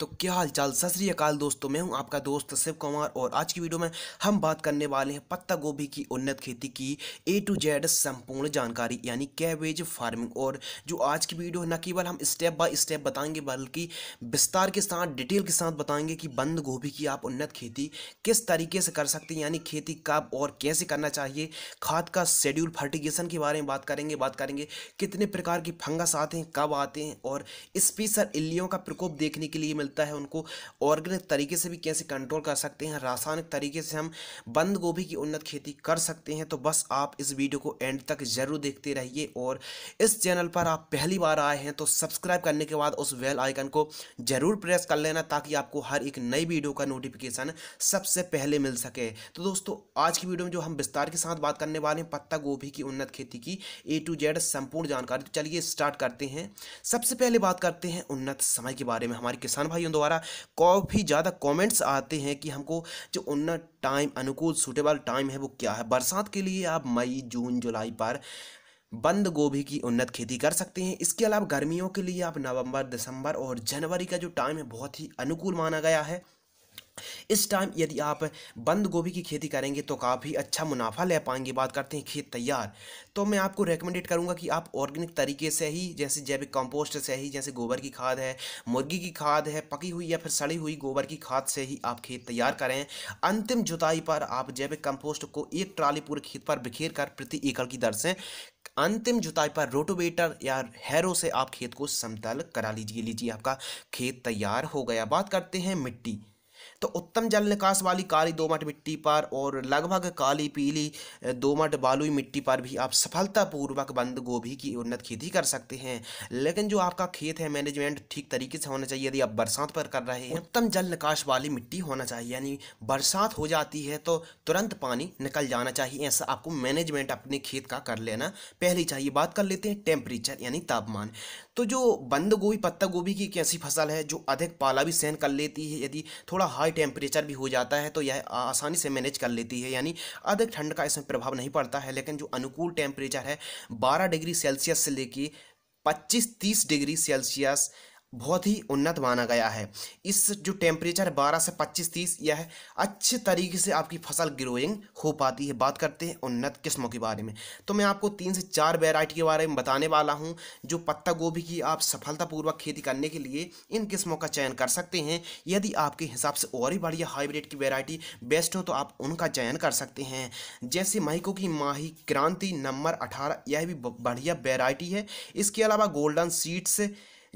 तो क्या हाल चाल सत श्रीकाल दोस्तों मैं हूं आपका दोस्त शिव कुमार और आज की वीडियो में हम बात करने वाले हैं पत्ता गोभी की उन्नत खेती की ए टू जेड संपूर्ण जानकारी यानी कैबेज फार्मिंग और जो आज की वीडियो है न केवल हम स्टेप बाय स्टेप बताएंगे बल्कि विस्तार के साथ डिटेल के साथ बताएंगे कि बंद गोभी की आप उन्नत खेती किस तरीके से कर सकते हैं यानी खेती कब और कैसे करना चाहिए खाद का शेड्यूल फर्टिगेशन के बारे में बात करेंगे बात करेंगे कितने प्रकार की फंगस आते हैं कब आते हैं और स्पेशल इल्लियों का प्रकोप देखने के लिए मिलता है उनको ऑर्गेनिक तरीके से भी कैसे कंट्रोल कर सकते हैं रासायनिक तरीके से हम बंद गोभी की उन्नत खेती कर सकते हैं तो बस आप इस वीडियो को एंड तक ज़रूर देखते रहिए और इस चैनल पर आप पहली बार आए हैं तो सब्सक्राइब करने के बाद उस वेल आइकन को ज़रूर प्रेस कर लेना ताकि आपको हर एक नई वीडियो का नोटिफिकेशन सबसे पहले मिल सके तो दोस्तों आज की वीडियो में जो हम विस्तार के साथ बात करने वाले हैं पत्ता गोभी की उन्नत खेती की ए टू जेड संपूर्ण जानकारी तो चलिए स्टार्ट करते हैं सबसे पहले बात करते हैं उन्नत समय के बारे में हमारे किसान भाई भाइयों द्वारा काफ़ी ज़्यादा कमेंट्स आते हैं कि हमको जो उन टाइम अनुकूल सूटेबल टाइम है वो क्या है बरसात के लिए आप मई जून जुलाई पर बंद गोभी की उन्नत खेती कर सकते हैं इसके अलावा गर्मियों के लिए आप नवंबर दिसंबर और जनवरी का जो टाइम है बहुत ही अनुकूल माना गया है इस टाइम यदि आप बंद गोभी की खेती करेंगे तो काफ़ी अच्छा मुनाफा ले पाएंगे बात करते हैं खेत तैयार तो मैं आपको रेकमेंडेड करूंगा कि आप ऑर्गेनिक तरीके से ही जैसे जैविक कंपोस्ट से ही जैसे गोबर की खाद है मुर्गी की खाद है पकी हुई या फिर सड़ी हुई गोबर की खाद से ही आप खेत तैयार करें अंतिम जुताई पर आप जैविक कंपोस्ट को एक ट्राली पूरे खेत पर बिखेर कर प्रति एकड़ की दर से अंतिम जुताई पर रोटोवेटर या हैरो से आप खेत को समतल करा लीजिए लीजिए आपका खेत तैयार हो गया बात करते हैं मिट्टी तो उत्तम जल निकास वाली काली दोमट मिट्टी पर और लगभग काली पीली दोमट बालुई मिट्टी पर भी आप सफलतापूर्वक बंद गोभी की उन्नत खेती कर सकते हैं लेकिन जो आपका खेत है मैनेजमेंट ठीक तरीके से होना चाहिए यदि आप बरसात पर कर रहे हैं उत्तम जल निकास वाली मिट्टी होना चाहिए यानी बरसात हो जाती है तो तुरंत पानी निकल जाना चाहिए ऐसा आपको मैनेजमेंट अपने खेत का कर लेना पहली चाहिए बात कर लेते हैं टेम्परेचर यानी तापमान तो जो बंद गोभी पत्ता गोभी की एक ऐसी फसल है जो अधिक पाला भी सहन कर लेती है यदि थोड़ा हाई टेम्परेचर भी हो जाता है तो यह आसानी से मैनेज कर लेती है यानी अधिक ठंड का इसमें प्रभाव नहीं पड़ता है लेकिन जो अनुकूल टेम्परेचर है बारह डिग्री सेल्सियस से लेके पच्चीस तीस डिग्री सेल्सियस बहुत ही उन्नत माना गया है इस जो टेम्परेचर 12 से 25 30 यह अच्छे तरीके से आपकी फसल ग्रोइंग हो पाती है बात करते हैं उन्नत किस्मों के बारे में तो मैं आपको तीन से चार वेराइटी के बारे में बताने वाला हूं जो पत्ता गोभी की आप सफलतापूर्वक खेती करने के लिए इन किस्मों का चयन कर सकते हैं यदि आपके हिसाब से और ही बढ़िया हाईब्रिड की वेराइटी बेस्ट हो तो आप उनका चयन कर सकते हैं जैसे महिको की माही क्रांति नंबर अठारह यह भी बढ़िया वेराइटी है इसके अलावा गोल्डन सीड्स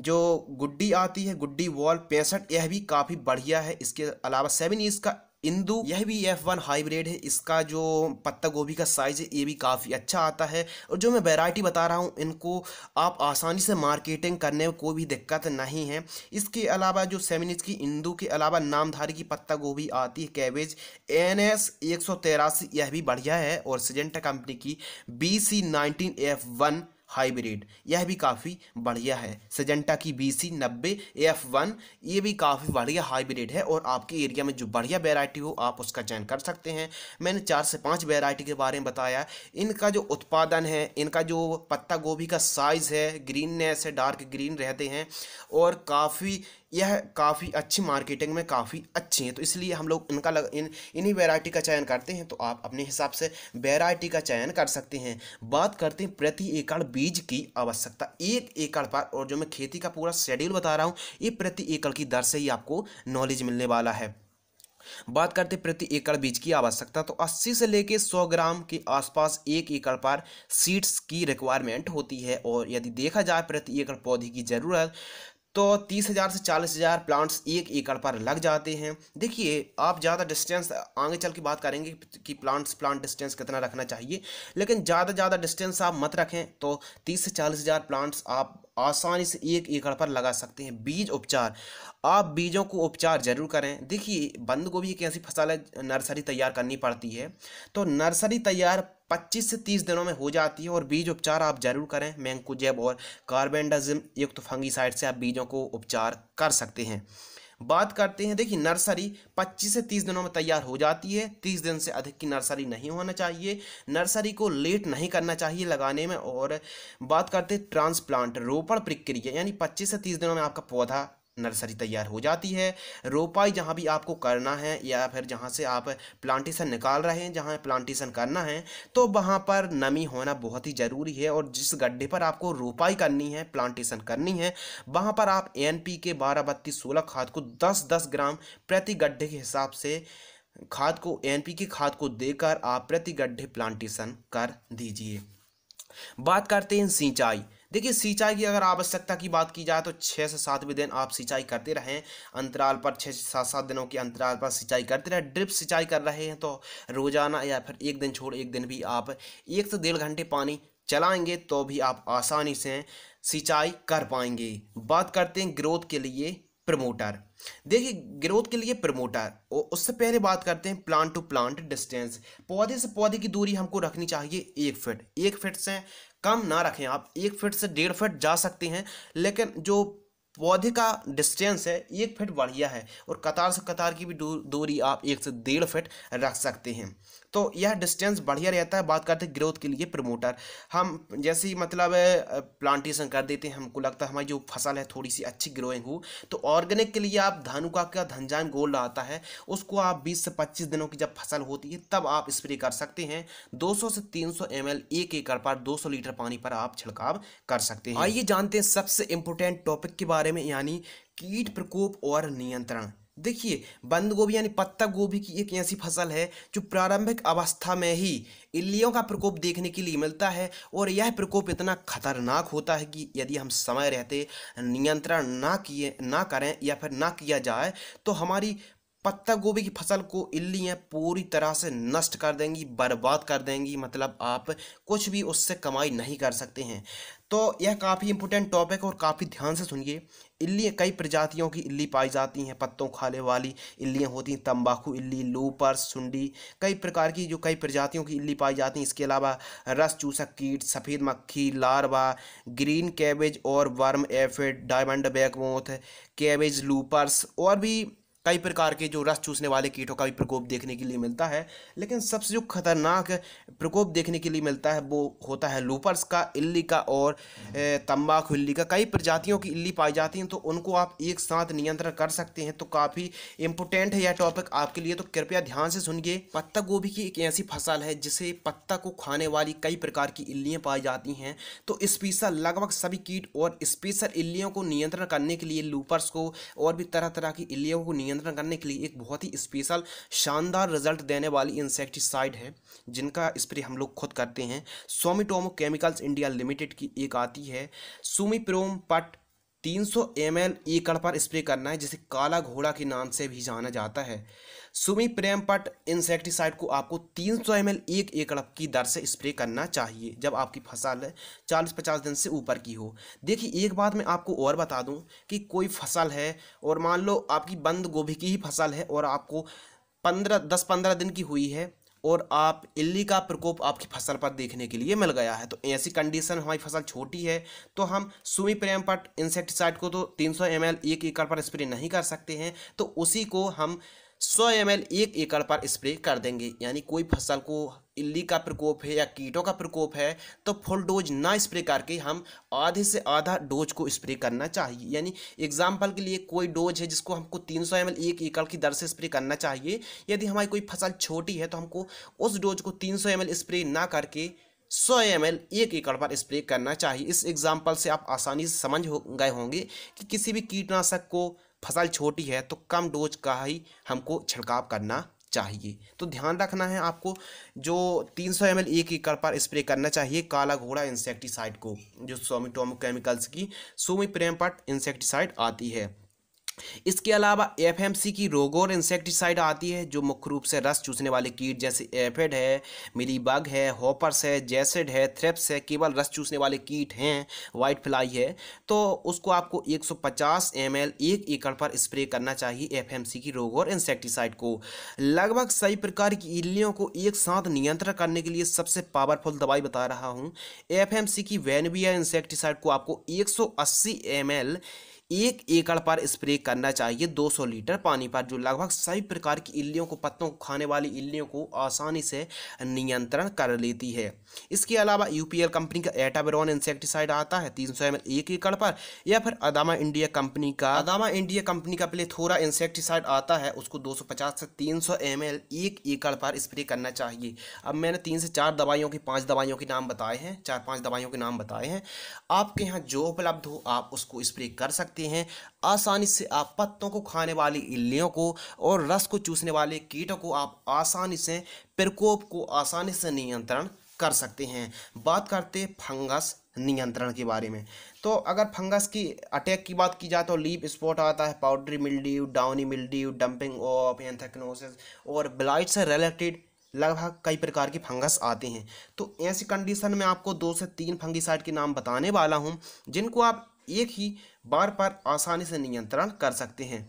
जो गुड्डी आती है गुड्डी वॉल पैंसठ यह भी काफ़ी बढ़िया है इसके अलावा सेवन ईस का इंदू यह भी एफ वन हाईब्रिड है इसका जो पत्ता गोभी का साइज है ये भी काफ़ी अच्छा आता है और जो मैं वैरायटी बता रहा हूँ इनको आप आसानी से मार्केटिंग करने में कोई भी दिक्कत नहीं है इसके अलावा जो सेवन इंच की इंदू के अलावा नामधारी की पत्ता गोभी आती है कैबेज एन एस एक सौ तेरासी यह भी बढ़िया है और सिजेंटा कंपनी की B C nineteen F one hybrid यह भी काफ़ी बढ़िया है सजेंटा की बी सी नब्बे ए एफ वन ये भी काफ़ी बढ़िया हाइब्रिड है और आपके एरिया में जो बढ़िया वेराइटी हो आप उसका चयन कर सकते हैं मैंने चार से पाँच वेराइटी के बारे में बताया इनका जो उत्पादन है इनका जो पत्ता गोभी का साइज़ है ग्रीननेस है डार्क ग्रीन रहते हैं और काफ़ी यह काफ़ी अच्छी मार्केटिंग में काफ़ी अच्छी हैं तो इसलिए हम लोग इनका लग इन इन्हीं वेराइटी का चयन करते हैं तो आप अपने हिसाब से वेराइटी का चयन कर सकते हैं बात करते हैं प्रति एकड़ बीज की आवश्यकता एक एकड़ पर और जो मैं खेती का पूरा शेड्यूल बता रहा हूँ ये प्रति एकड़ की दर से ही आपको नॉलेज मिलने वाला है बात करते प्रति एकड़ बीज की आवश्यकता तो 80 से लेकर 100 ग्राम के आसपास एक एकड़ पर सीड्स की रिक्वायरमेंट होती है और यदि देखा जाए प्रति एकड़ पौधे की ज़रूरत तो तीस हज़ार से चालीस हज़ार प्लांट्स एक एकड़ पर लग जाते हैं देखिए आप ज़्यादा डिस्टेंस आगे चल के बात करेंगे कि प्लांट्स प्लांट डिस्टेंस कितना रखना चाहिए लेकिन ज़्यादा ज़्यादा डिस्टेंस आप मत रखें तो तीस से चालीस हज़ार प्लांट्स आप आसानी से एक एकड़ पर लगा सकते हैं बीज उपचार आप बीजों को उपचार जरूर करें देखिए बंद गोभी एक ऐसी फसल है नर्सरी तैयार करनी पड़ती है तो नर्सरी तैयार 25 से 30 दिनों में हो जाती है और बीज उपचार आप जरूर करें मैंकुजेब और कार्बेंडाजिम युक्त तो फंगीसाइड से आप बीजों को उपचार कर सकते हैं बात करते हैं देखिए नर्सरी 25 से 30 दिनों में तैयार हो जाती है 30 दिन से अधिक की नर्सरी नहीं होना चाहिए नर्सरी को लेट नहीं करना चाहिए लगाने में और बात करते हैं ट्रांसप्लांट रोपण प्रक्रिया यानी पच्चीस से तीस दिनों में आपका पौधा नर्सरी तैयार हो जाती है रोपाई जहाँ भी आपको करना है या फिर जहाँ से आप प्लांटेशन निकाल रहे हैं जहाँ प्लांटेशन करना है तो वहाँ पर नमी होना बहुत ही ज़रूरी है और जिस गड्ढे पर आपको रोपाई करनी है प्लांटेशन करनी है वहाँ पर आप एन पी के बारह बत्तीस सोलह खाद को दस दस ग्राम प्रति गड्ढे के हिसाब से खाद को एन पी की खाद को देकर आप प्रति गड्ढे प्लांटेशन कर दीजिए बात करते हैं सिंचाई देखिए सिंचाई की अगर आवश्यकता की बात की जाए तो छः से सातवें दिन आप सिंचाई करते रहें अंतराल पर छः से सात सात दिनों के अंतराल पर सिंचाई करते रहें ड्रिप सिंचाई कर रहे हैं तो रोजाना या फिर एक दिन छोड़ एक दिन भी आप एक से डेढ़ घंटे पानी चलाएंगे तो भी आप आसानी से सिंचाई कर पाएंगे बात करते हैं ग्रोथ के लिए प्रमोटर देखिए ग्रोथ के लिए प्रमोटर उससे पहले बात करते हैं प्लांट टू प्लांट डिस्टेंस पौधे से पौधे की दूरी हमको रखनी चाहिए एक फिट एक फिट से कम ना रखें आप एक फिट से डेढ़ फिट जा सकते हैं लेकिन जो पौधे का डिस्टेंस है एक फिट बढ़िया है और कतार से कतार की भी दूरी आप एक से डेढ़ फिट रख सकते हैं तो यह डिस्टेंस बढ़िया रहता है बात करते हैं ग्रोथ के लिए प्रमोटर हम जैसे ही मतलब प्लांटेशन कर देते हैं हमको लगता है हमारी जो फसल है थोड़ी सी अच्छी ग्रोइंग हो तो ऑर्गेनिक के लिए आप धानु का धनजान गोल्ड आता है उसको आप 20 से 25 दिनों की जब फसल होती है तब आप स्प्रे कर सकते हैं 200 से 300 सौ एक एकड़ पर दो लीटर पानी पर आप छिड़काव कर सकते हैं आइए जानते हैं सबसे इम्पोर्टेंट टॉपिक के बारे बारे में यानी कीट प्रकोप और नियंत्रण देखिए बंद गोभी यानी पत्ता गोभी की एक ऐसी फसल है जो प्रारंभिक अवस्था में ही इल्लियों का प्रकोप देखने के लिए मिलता है और यह प्रकोप इतना खतरनाक होता है कि यदि हम समय रहते नियंत्रण ना किए ना करें या फिर ना किया जाए तो हमारी पत्ता गोभी की फसल को इल्लियाँ पूरी तरह से नष्ट कर देंगी बर्बाद कर देंगी मतलब आप कुछ भी उससे कमाई नहीं कर सकते हैं तो यह काफ़ी इंपॉर्टेंट टॉपिक और काफ़ी ध्यान से सुनिए इल्ली कई प्रजातियों की इल्ली पाई जाती हैं पत्तों खाले वाली इल्लियाँ होती हैं तंबाकू इल्ली लूपर सुंडी कई प्रकार की जो कई प्रजातियों की इल्ली पाई जाती हैं इसके अलावा रस चूसक कीट सफ़ेद मक्खी लारवा ग्रीन कैबेज और worm aphid diamond back moth cabbage loopers और भी कई प्रकार के जो रस चूसने वाले कीटों का भी प्रकोप देखने के लिए मिलता है लेकिन सबसे जो खतरनाक प्रकोप देखने के लिए मिलता है वो होता है लूपर्स का इल्ली का और तम्बाकू इल्ली का कई प्रजातियों की इल्ली पाई जाती हैं तो उनको आप एक साथ नियंत्रण कर सकते हैं तो काफ़ी इम्पोर्टेंट है यह टॉपिक आपके लिए तो कृपया ध्यान से सुनिए पत्ता गोभी की एक ऐसी फसल है जिसे पत्ता को खाने वाली कई प्रकार की इल्लियाँ पाई जाती हैं तो स्पेशल लगभग सभी कीट और स्पेशल इल्लियों को नियंत्रण करने के लिए लूपर्स को और भी तरह तरह की इल्लियों को नियंत्रण नियंत्रण करने के लिए एक बहुत ही स्पेशल शानदार रिजल्ट देने वाली इंसेक्टिसाइड है जिनका स्प्रे हम लोग खुद करते हैं सोमिटोमो केमिकल्स इंडिया लिमिटेड की एक आती है सुमिप्रोम पट 300 एम एकड़ पर स्प्रे करना है जिसे काला घोड़ा के नाम से भी जाना जाता है सुमी प्रेमपट इंसेक्टिसाइड को आपको 300 सौ एक एकड़ की दर से स्प्रे करना चाहिए जब आपकी फसल चालीस पचास दिन से ऊपर की हो देखिए एक बात मैं आपको और बता दूं कि कोई फसल है और मान लो आपकी बंद गोभी की ही फसल है और आपको पंद्रह दस पंद्रह दिन की हुई है और आप इल्ली का प्रकोप आपकी फसल पर देखने के लिए मिल गया है तो ऐसी कंडीशन हमारी फसल छोटी है तो हम सुमी प्रेमपट इंसेक्टिसाइड को तो 300 सौ एक एकड़ पर स्प्रे नहीं कर सकते हैं तो उसी को हम सौ एम एक एकड़ पर स्प्रे कर देंगे यानी कोई फसल को इल्ली का प्रकोप है या कीटों का प्रकोप है तो फुल डोज ना स्प्रे करके हम आधे से आधा डोज को स्प्रे करना चाहिए यानी एग्जाम्पल के लिए कोई डोज है जिसको हमको 300 सौ एक एकड़ की दर से स्प्रे करना चाहिए यदि हमारी कोई फसल छोटी है तो हमको उस डोज को 300 सौ स्प्रे ना करके सौ एम एक एकड़ पर स्प्रे करना चाहिए इस एग्जाम्पल से आप आसानी से समझ हो गए होंगे कि किसी भी कीटनाशक को फसल छोटी है तो कम डोज का ही हमको छिड़काव करना चाहिए तो ध्यान रखना है आपको जो 300 सौ एक एकड़ पर स्प्रे करना चाहिए काला घोड़ा इंसेक्टिसाइड को जो सोमिटोमो केमिकल्स की सोमी प्रेमपट इंसेक्टिसाइड आती है इसके अलावा एफएमसी की और इंसेक्टिसाइड आती है जो मुख्य रूप से रस चूसने वाले कीट जैसे एफेड है मिलीबग है हॉपर्स है जैसेड है थ्रेप्स है केवल रस चूसने वाले कीट हैं वाइट फ्लाई है तो उसको आपको 150 ml एक एकड़ पर स्प्रे करना चाहिए एफएमसी की और इंसेक्टिसाइड को लगभग सही प्रकार की इलियों को एक साथ नियंत्रण करने के लिए सबसे पावरफुल दवाई बता रहा हूँ एफ की वैनबिया इंसेक्टिसाइड को आपको एक सौ एक एकड़ पर स्प्रे करना चाहिए 200 लीटर पानी पर जो लगभग सभी प्रकार की इल्लियों को पत्तों को खाने वाली इल्लियों को आसानी से नियंत्रण कर लेती है इसके अलावा यूपीएल कंपनी का एटाबेरॉन इंसेक्टिसाइड आता है तीन सौ एक एकड़ पर या फिर अदामा इंडिया कंपनी का अदामा इंडिया कंपनी का पहले थोड़ा इंसेक्टिसाइड आता है उसको दो से तीन सौ एक एकड़ पर स्प्रे करना चाहिए अब मैंने तीन से चार दवाइयों की पाँच दवाइयों के नाम बताए हैं चार पाँच दवाइयों के नाम बताए हैं आपके यहाँ जो उपलब्ध हो आप उसको स्प्रे कर सकते सकते हैं आसानी से आप पत्तों को खाने वाली इल्लियों को और रस को चूसने वाले कीटों को आप आसानी से प्रकोप को आसानी से नियंत्रण कर सकते हैं बात करते फंगस नियंत्रण के बारे में तो अगर फंगस की अटैक की बात की जाए तो लीप स्पॉट आता है powdery mildew downy mildew damping off anthracnose और ब्लाइट से रिलेटेड लगभग कई प्रकार की फंगस आते हैं तो ऐसी कंडीशन में आपको दो से तीन फंगीसाइड के नाम बताने वाला हूं जिनको आप एक ही बार पर आसानी से नियंत्रण कर सकते हैं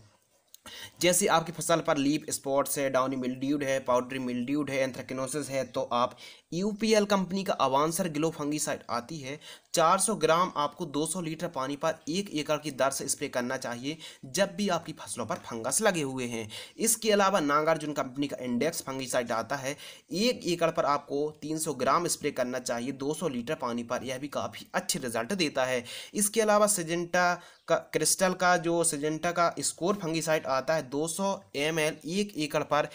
जैसे आपकी फसल पर लीप स्पॉट्स है डाउनी मिल्ड्यूड है पाउडरी मिल्ड्यूड है एंथ्रेकिनोसिस है तो आप यूपीएल कंपनी का अवानसर ग्लो फंगीसाइड आती है 400 ग्राम आपको 200 लीटर पानी पर एक एकड़ की दर से स्प्रे करना चाहिए जब भी आपकी फसलों पर फंगस लगे हुए हैं इसके अलावा नागार्जुन कंपनी का इंडेक्स फंगीसाइड आता है एक एकड़ पर आपको तीन ग्राम स्प्रे करना चाहिए दो लीटर पानी पर यह भी काफ़ी अच्छे रिजल्ट देता है इसके अलावा सजेंटा का क्रिस्टल का जो सिजेंटा का स्कोर फंगीसाइड आता है 200 सौ एक एकड़ पर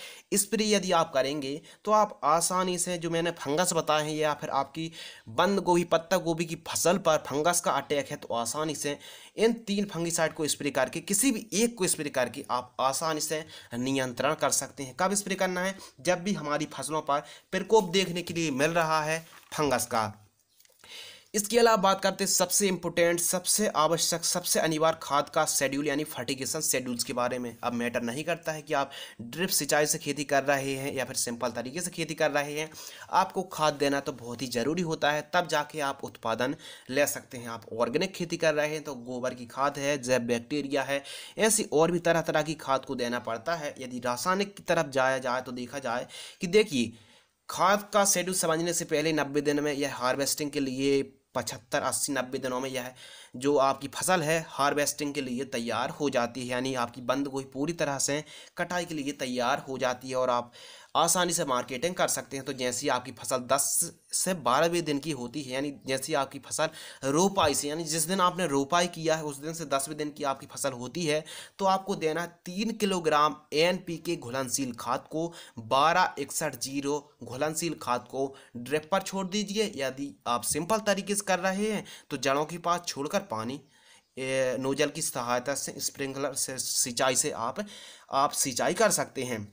स्प्रे यदि आप करेंगे तो आप आसानी से जो मैंने फंगस बताए हैं या फिर आपकी बंद गोभी पत्ता गोभी की फसल पर फंगस का अटैक है तो आसानी से इन तीन फंगीसाइड को स्प्रे करके किसी भी एक को स्प्रे करके आप आसानी से नियंत्रण कर सकते हैं कब स्प्रे करना है जब भी हमारी फसलों पर प्रकोप देखने के लिए मिल रहा है फंगस का इसके अलावा बात करते हैं सबसे इंपोर्टेंट सबसे आवश्यक सबसे अनिवार्य खाद का शेड्यूल यानी फर्टिगेशन शेड्यूल्स के बारे में अब मैटर नहीं करता है कि आप ड्रिप सिंचाई से खेती कर रहे हैं या फिर सिंपल तरीके से खेती कर रहे हैं आपको खाद देना तो बहुत ही ज़रूरी होता है तब जाके आप उत्पादन ले सकते हैं आप ऑर्गेनिक खेती कर रहे हैं तो गोबर की खाद है जैव बैक्टीरिया है ऐसी और भी तरह तरह की खाद को देना पड़ता है यदि रासायनिक की तरफ जाया जाए तो देखा जाए कि देखिए खाद का शेड्यूल समझने से पहले नब्बे दिन में यह हार्वेस्टिंग के लिए पचहत्तर अस्सी नब्बे दिनों में यह जो आपकी फसल है हार्वेस्टिंग के लिए तैयार हो जाती है यानी आपकी बंद गोभी पूरी तरह से कटाई के लिए तैयार हो जाती है और आप आसानी से मार्केटिंग कर सकते हैं तो जैसी आपकी फसल 10 से बारहवें दिन की होती है यानी जैसी आपकी फसल रोपाई से यानी जिस दिन आपने रोपाई किया है उस दिन से दसवें दिन की आपकी फसल होती है तो आपको देना है तीन किलोग्राम एन पी के घुलनशील खाद को बारह इकसठ जीरो घुलनशील खाद को ड्रिप पर छोड़ दीजिए यदि आप सिंपल तरीके से कर रहे हैं तो जड़ों के पास छोड़कर पानी नोजल की सहायता से स्प्रिंकलर से सिंचाई से आप आप सिंचाई कर सकते हैं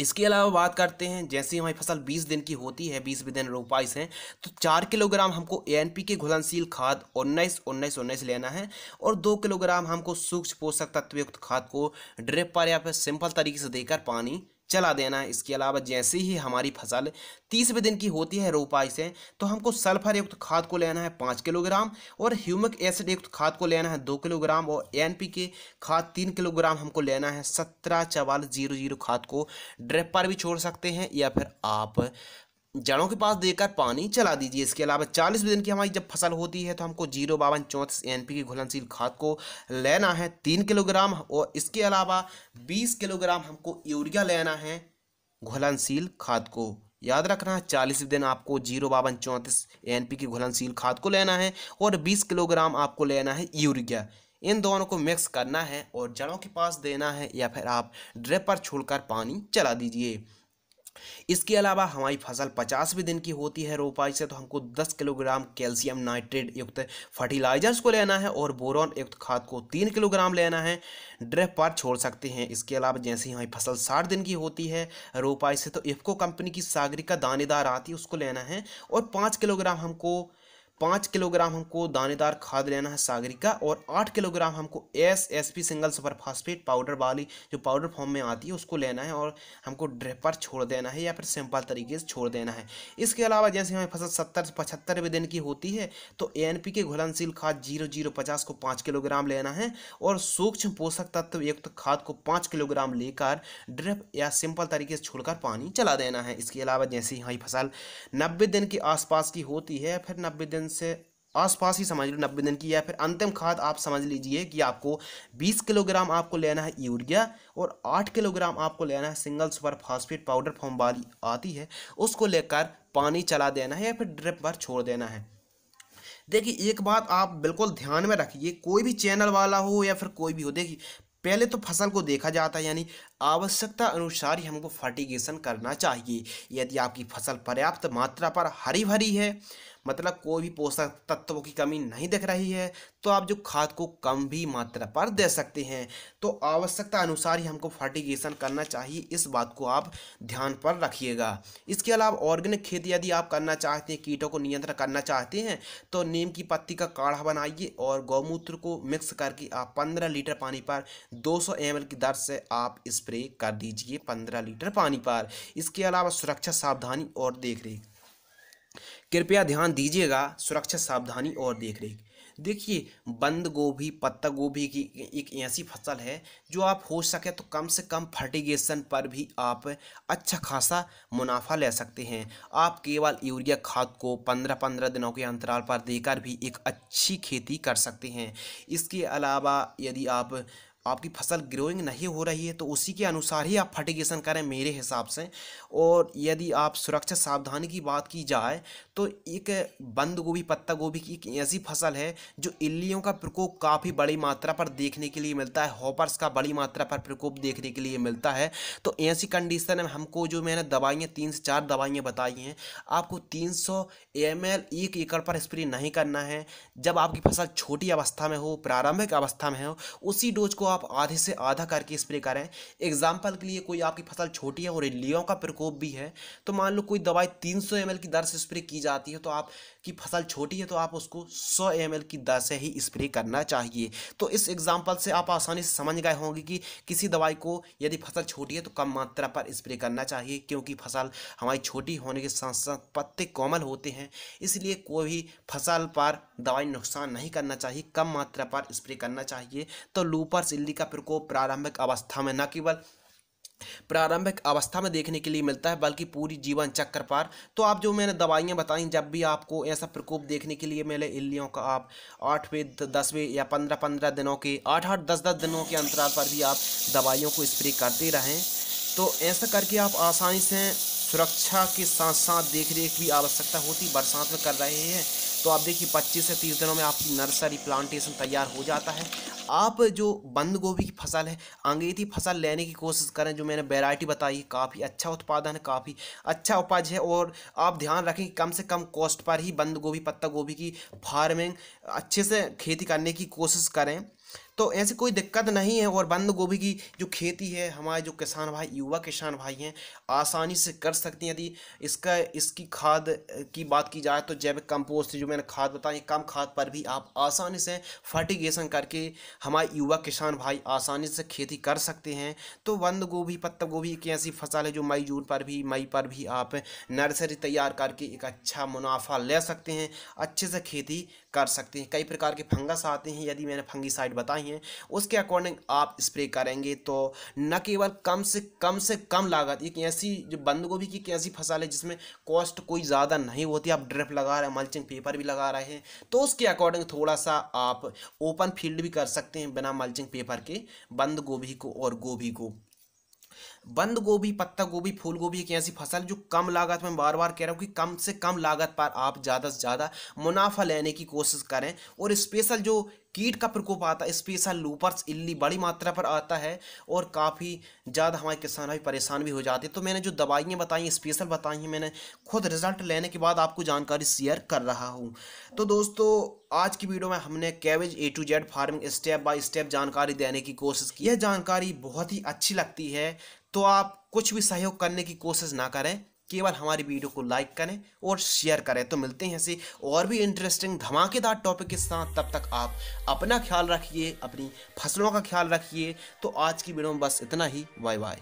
इसके अलावा बात करते हैं जैसे हमारी फसल 20 दिन की होती है 20 दिन रोपाइस हैं तो चार किलोग्राम हमको ए एन पी के घुलनशील खाद उन्नीस उन्नीस उन्नीस लेना है और दो किलोग्राम हमको सूक्ष्म पोषक तत्वयुक्त खाद को ड्रिप पर या फिर सिंपल तरीके से देकर पानी चला देना है इसके अलावा जैसे ही हमारी फसल तीसवें दिन की होती है रोपाई से तो हमको सल्फर युक्त खाद को लेना है पाँच किलोग्राम और ह्यूमिक एसिड युक्त खाद को लेना है दो किलोग्राम और एन पी के खाद तीन किलोग्राम हमको लेना है सत्रह चवालीस जीरो जीरो खाद को ड्रेप पर भी छोड़ सकते हैं या फिर आप जड़ों के पास देकर पानी चला दीजिए इसके अलावा चालीस दिन की हमारी जब फसल होती है तो हमको जीरो बावन चौंतीस एन की घुलनशील खाद को लेना है तीन किलोग्राम और इसके अलावा बीस किलोग्राम हमको यूरिया लेना है घुलनशील खाद को याद रखना है चालीस दिन आपको जीरो बावन चौंतीस एन की घुलनशील खाद को लेना है और बीस किलोग्राम आपको लेना है यूरिया इन दोनों को मिक्स करना है और जड़ों के पास देना है या फिर आप ड्रिप पर छोड़कर पानी चला दीजिए इसके अलावा हमारी फसल पचासवें दिन की होती है रोपाई से तो हमको 10 किलोग्राम कैल्शियम नाइट्रेट युक्त फर्टिलाइजर्स को लेना है और बोरॉन युक्त खाद को 3 किलोग्राम लेना है ड्रेप पर छोड़ सकते हैं इसके अलावा जैसे ही हमारी फसल 60 दिन की होती है रोपाई से तो इफ्को कंपनी की सागरी का दानेदार आती है उसको लेना है और पाँच किलोग्राम हमको पाँच किलोग्राम हमको दानेदार खाद लेना है सागरी का और आठ किलोग्राम हमको S S P single super phosphate powder वाली जो पाउडर फॉर्म में आती है उसको लेना है और हमको ड्रेपर छोड़ देना है या फिर सिंपल तरीके से छोड़ देना है इसके अलावा जैसे हमें फसल सत्तर से पचहत्तरवें दिन की होती है तो ए एन पी के घुलनशील खाद जीरो जीरो पचास को पाँच किलोग्राम लेना है और सूक्ष्म पोषक तत्व युक्त खाद को पाँच किलोग्राम लेकर ड्रिप या सिंपल तरीके से छोड़कर पानी चला देना है इसके अलावा जैसे हमारी फसल नब्बे दिन के आसपास की होती है फिर नब्बे दिन दिन से आसपास ही समझ लो नब्बे दिन की या फिर अंतिम खाद आप समझ लीजिए कि आपको 20 किलोग्राम आपको लेना है यूरिया और 8 किलोग्राम आपको लेना है single super phosphate powder form वाली आती है उसको लेकर पानी चला देना है या फिर ड्रिप पर छोड़ देना है देखिए एक बात आप बिल्कुल ध्यान में रखिए कोई भी चैनल वाला हो या फिर कोई भी हो देखिए पहले तो फसल को देखा जाता है यानी आवश्यकता अनुसार ही हमको फर्टिगेशन करना चाहिए यदि आपकी फसल पर्याप्त मात्रा पर हरी भरी है मतलब कोई भी पोषक तत्वों की कमी नहीं दिख रही है तो आप जो खाद को कम भी मात्रा पर दे सकते हैं तो आवश्यकता अनुसार ही हमको फर्टिगेशन करना चाहिए इस बात को आप ध्यान पर रखिएगा इसके अलावा ऑर्गेनिक खेती यदि आप करना चाहते हैं कीटों को नियंत्रण करना चाहते हैं तो नीम की पत्ती का काढ़ा बनाइए और गौमूत्र को मिक्स करके आप पंद्रह लीटर पानी पर दो सौ की दर से आप इस स्प्रे कर दीजिए पंद्रह लीटर पानी पर इसके अलावा सुरक्षा सावधानी और देखरेख कृपया ध्यान दीजिएगा सुरक्षा सावधानी और देखरेख देखिए बंद गोभी पत्ता गोभी की एक ऐसी फसल है जो आप हो सके तो कम से कम फर्टिगेशन पर भी आप अच्छा खासा मुनाफा ले सकते हैं आप केवल यूरिया खाद को पंद्रह पंद्रह दिनों के अंतराल पर देकर भी एक अच्छी खेती कर सकते हैं इसके अलावा यदि आप आपकी फसल ग्रोइंग नहीं हो रही है तो उसी के अनुसार ही आप फर्टिगेशन करें मेरे हिसाब से और यदि आप सुरक्षा सावधानी की बात की जाए तो एक बंद गोभी पत्ता गोभी की एक ऐसी फसल है जो इल्लियों का प्रकोप काफ़ी बड़ी मात्रा पर देखने के लिए मिलता है हॉपर्स का बड़ी मात्रा पर प्रकोप देखने के लिए मिलता है तो ऐसी कंडीशन में हमको जो मैंने दवाइयाँ तीन से चार दवाइयाँ बताई हैं आपको तीन सौ एक एकड़ पर स्प्रे नहीं करना है जब आपकी फसल छोटी अवस्था में हो प्रारंभिक अवस्था में हो उसी डोज को आप आप आधे से आधा करके स्प्रे करें एग्जाम्पल के लिए कोई आपकी फसल छोटी है और इल्लियों का प्रकोप भी है तो मान लो कोई दवाई तीन सौ की दर से स्प्रे की जाती है तो आपकी फसल छोटी है तो आप उसको सौ एम की दर से ही स्प्रे करना चाहिए तो इस एग्जाम्पल से आप आसानी से समझ गए होंगे कि किसी दवाई को यदि फसल छोटी है तो कम मात्रा पर स्प्रे करना चाहिए क्योंकि फसल हमारी छोटी होने के साथ साथ पत्ते कोमल होते हैं इसलिए कोई भी फसल पर दवाई नुकसान नहीं करना चाहिए कम मात्रा पर स्प्रे करना चाहिए तो लूपर्स जल्दी का प्रकोप प्रारंभिक अवस्था में न केवल प्रारंभिक अवस्था में देखने के लिए मिलता है बल्कि पूरी जीवन चक्कर पर तो आप जो मैंने दवाइयाँ बताई जब भी आपको ऐसा प्रकोप देखने के लिए मिले इल्लियों का आप आठवें दसवें या पंद्रह पंद्रह दिनों के आठ आठ दस दस दिनों के अंतराल पर भी आप दवाइयों को स्प्रे करते रहें तो ऐसा करके आप आसानी से सुरक्षा के साथ साथ देख रेख की आवश्यकता होती बरसात में कर रहे हैं तो आप देखिए पच्चीस से तीस दिनों में आपकी नर्सरी प्लांटेशन तैयार हो जाता है आप जो बंद गोभी की फसल है अंगेती फसल लेने की कोशिश करें जो मैंने वेराइटी बताई काफ़ी अच्छा उत्पादन है काफ़ी अच्छा उपज है और आप ध्यान रखें कम से कम कॉस्ट पर ही बंद गोभी पत्ता गोभी की फार्मिंग अच्छे से खेती करने की कोशिश करें तो ऐसी कोई दिक्कत नहीं है और बंद गोभी की जो खेती है हमारे जो किसान भाई युवा किसान भाई हैं आसानी से कर सकते हैं यदि इसका इसकी खाद की बात की जाए तो जैविक कंपोस्ट जो मैंने खाद बताई कम खाद पर भी आप आसानी से फर्टिगेशन करके हमारे युवा किसान भाई आसानी से खेती कर सकते हैं तो बंद गोभी पत्ता गोभी एक ऐसी फसल है जो मई जून पर भी मई पर भी आप नर्सरी तैयार करके एक अच्छा मुनाफा ले सकते हैं अच्छे से खेती कर सकते हैं कई प्रकार के फंगस आते हैं यदि मैंने फंगी बताई चाहिए उसके अकॉर्डिंग आप स्प्रे करेंगे तो न केवल कम से कम से कम लागत एक ऐसी जो बंद गोभी की ऐसी फसल है जिसमें कॉस्ट कोई ज़्यादा नहीं होती आप ड्रिप लगा रहे हैं मल्चिंग पेपर भी लगा रहे हैं तो उसके अकॉर्डिंग थोड़ा सा आप ओपन फील्ड भी कर सकते हैं बिना मल्चिंग पेपर के बंद गोभी को और गोभी को बंद गोभी पत्ता गोभी फूल गोभी एक ऐसी फसल जो कम लागत में बार बार कह रहा हूँ कि कम से कम लागत पर आप ज़्यादा से ज़्यादा मुनाफा लेने की कोशिश करें और स्पेशल जो कीट का प्रकोप आता है स्पेशल लूपर्स इल्ली बड़ी मात्रा पर आता है और काफ़ी ज़्यादा हमारे किसान भी परेशान भी हो जाते हैं तो मैंने जो दवाइयाँ बताई स्पेशल बताई हैं मैंने खुद रिजल्ट लेने के बाद आपको जानकारी शेयर कर रहा हूँ तो दोस्तों आज की वीडियो में हमने cabbage A to Z farming step by step जानकारी देने की कोशिश की यह जानकारी बहुत ही अच्छी लगती है तो आप कुछ भी सहयोग करने की कोशिश ना करें केवल हमारी वीडियो को लाइक करें और शेयर करें तो मिलते हैं ऐसे और भी इंटरेस्टिंग धमाकेदार टॉपिक के साथ तब तक आप अपना ख्याल रखिए अपनी फसलों का ख्याल रखिए तो आज की वीडियो में बस इतना ही बाय बाय